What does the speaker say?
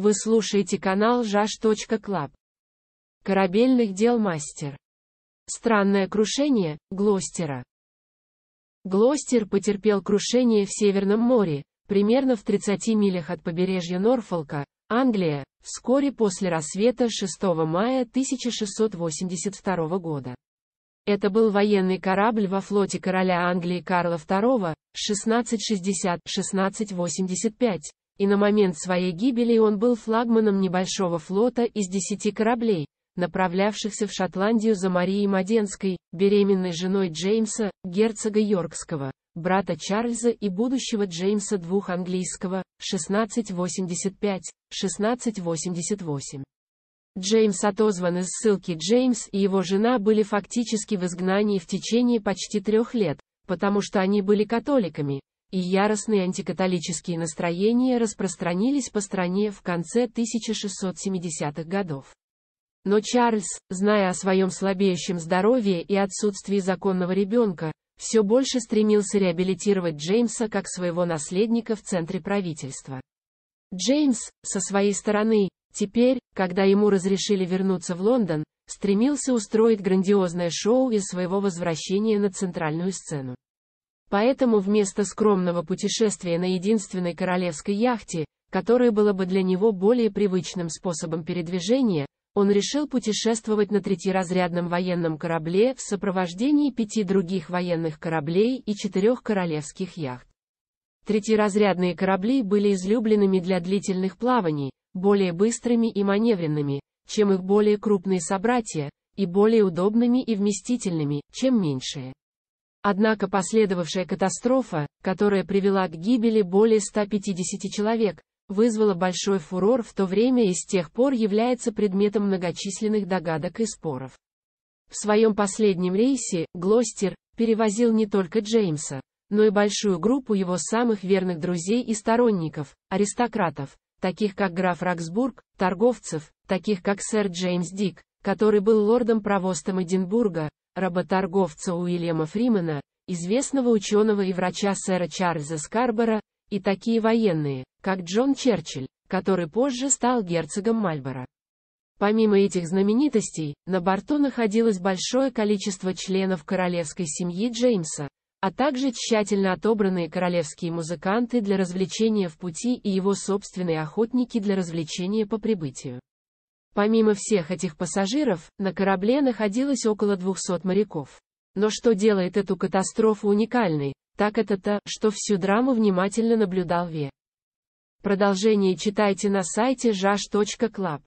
Вы слушаете канал jash.club. Корабельных дел мастер. Странное крушение, Глостера. Глостер потерпел крушение в Северном море, примерно в 30 милях от побережья Норфолка, Англия, вскоре после рассвета 6 мая 1682 года. Это был военный корабль во флоте короля Англии Карла II, 1660-1685, и на момент своей гибели он был флагманом небольшого флота из десяти кораблей, направлявшихся в Шотландию за Марией Маденской, беременной женой Джеймса, герцога Йоркского, брата Чарльза и будущего Джеймса двух английского, 1685-1688. Джеймс отозван из ссылки Джеймс и его жена были фактически в изгнании в течение почти трех лет, потому что они были католиками, и яростные антикатолические настроения распространились по стране в конце 1670-х годов. Но Чарльз, зная о своем слабеющем здоровье и отсутствии законного ребенка, все больше стремился реабилитировать Джеймса как своего наследника в центре правительства. Джеймс, со своей стороны, теперь, когда ему разрешили вернуться в Лондон, стремился устроить грандиозное шоу из своего возвращения на центральную сцену. Поэтому вместо скромного путешествия на единственной королевской яхте, которая была бы для него более привычным способом передвижения, он решил путешествовать на третьеразрядном военном корабле в сопровождении пяти других военных кораблей и четырех королевских яхт. Третьеразрядные корабли были излюбленными для длительных плаваний, более быстрыми и маневренными, чем их более крупные собратья, и более удобными и вместительными, чем меньшие. Однако последовавшая катастрофа, которая привела к гибели более 150 человек, вызвала большой фурор в то время и с тех пор является предметом многочисленных догадок и споров. В своем последнем рейсе, Глостер, перевозил не только Джеймса, но и большую группу его самых верных друзей и сторонников, аристократов, таких как граф Роксбург, торговцев, таких как сэр Джеймс Дик, который был лордом-провостом Эдинбурга, работорговца Уильяма Фримена, известного ученого и врача сэра Чарльза Скарбора, и такие военные, как Джон Черчилль, который позже стал герцогом Мальборо. Помимо этих знаменитостей, на борту находилось большое количество членов королевской семьи Джеймса, а также тщательно отобранные королевские музыканты для развлечения в пути и его собственные охотники для развлечения по прибытию. Помимо всех этих пассажиров, на корабле находилось около 200 моряков. Но что делает эту катастрофу уникальной, так это то, что всю драму внимательно наблюдал Ве. Продолжение читайте на сайте jash.club.